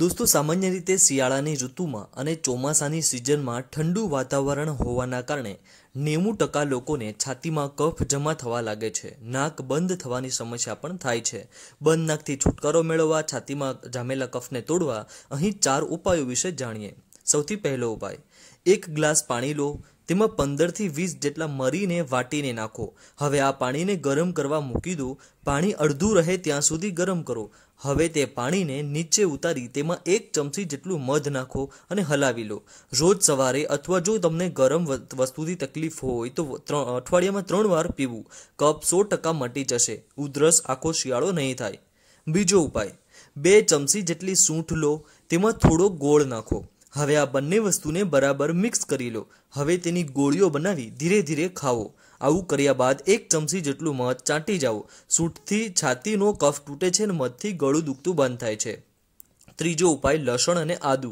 દોસ્તો સામાન્ય રીતે શિયાળાની ઋતુમાં અને ચોમાસાની સિઝનમાં ઠંડુ વાતાવરણ હોવાના કારણે નેવું ટકા લોકોને છાતીમાં કફ જમા થવા લાગે છે નાક બંધ થવાની સમસ્યા પણ થાય છે બંધ નાકથી છુટકારો મેળવવા છાતીમાં જામેલા કફને તોડવા અહીં ચાર ઉપાયો વિશે જાણીએ સૌથી પહેલો ઉપાય એક ગ્લાસ પાણી લો તેમાં પંદરથી વીસ જેટલા મરીને વાટીને નાખો હવે આ પાણીને ગરમ કરવા મૂકી દો પાણી અડધું રહે ત્યાં સુધી ગરમ કરો હવે તે પાણીને નીચે ઉતારી તેમાં એક ચમચી જેટલું મધ નાખો અને હલાવી લો રોજ સવારે અથવા જો તમને ગરમ વસ્તુથી તકલીફ હોય તો અઠવાડિયામાં ત્રણ વાર પીવું કપ સો ટકા મટી જશે ઉધરસ આખો શિયાળો નહીં થાય બીજો ઉપાય બે ચમચી જેટલી સૂંઠ લો તેમાં થોડો ગોળ નાખો હવે આ બંને વસ્તુને બરાબર મિક્સ કરી લો હવે તેની ગોળીઓ બનાવી ધીરે ધીરે ખાઓ આવું કર્યા બાદ એક ચમચી જેટલું મધ ચાટી જાઓ સૂટથી છાતીનો કફ તૂટે છે અને મધથી ગળું દુખતું બંધ થાય છે ત્રીજો ઉપાય લસણ અને આદુ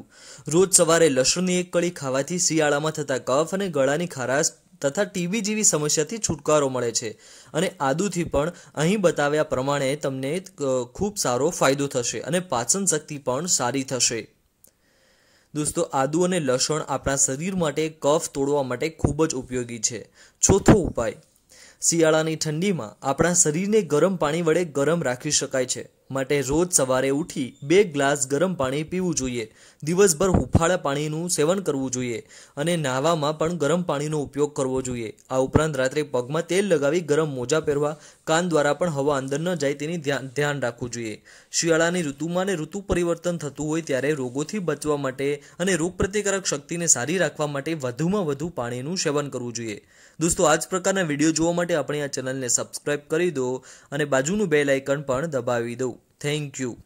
રોજ સવારે લસણની એક કળી ખાવાથી શિયાળામાં થતા કફ અને ગળાની ખારાશ તથા ટીબી જેવી સમસ્યાથી છુટકારો મળે છે અને આદુથી પણ અહીં બતાવ્યા પ્રમાણે તમને ખૂબ સારો ફાયદો થશે અને પાચન શક્તિ પણ સારી થશે દોસ્તો આદુ અને લસણ આપણા શરીર માટે કફ તોડવા માટે ખૂબ જ ઉપયોગી છે ચોથો ઉપાય શિયાળાની ઠંડીમાં આપણા શરીરને ગરમ પાણી વડે ગરમ રાખી શકાય છે માટે રોજ સવારે ઉઠી બે ગ્લાસ ગરમ પાણી પીવું જોઈએ દિવસભર હુંફાળા પાણીનું સેવન કરવું જોઈએ અને નાહવામાં પણ ગરમ પાણીનો ઉપયોગ કરવો જોઈએ આ ઉપરાંત રાત્રે પગમાં તેલ લગાવી ગરમ મોજા પહેરવા કાન દ્વારા પણ હવા અંદર ન જાય તેની ધ્યાન રાખવું જોઈએ શિયાળાની ઋતુમાં ને ઋતુ પરિવર્તન થતું હોય ત્યારે રોગોથી બચવા માટે અને રોગ પ્રતિકારક શક્તિને સારી રાખવા માટે વધુમાં વધુ પાણીનું સેવન કરવું જોઈએ દોસ્તો આ જ પ્રકારના વિડીયો જોવા માટે આપણે આ ચેનલને સબસ્ક્રાઈબ કરી દો અને બાજુનું બેલ આઇકન પણ દબાવી દઉં Thank you.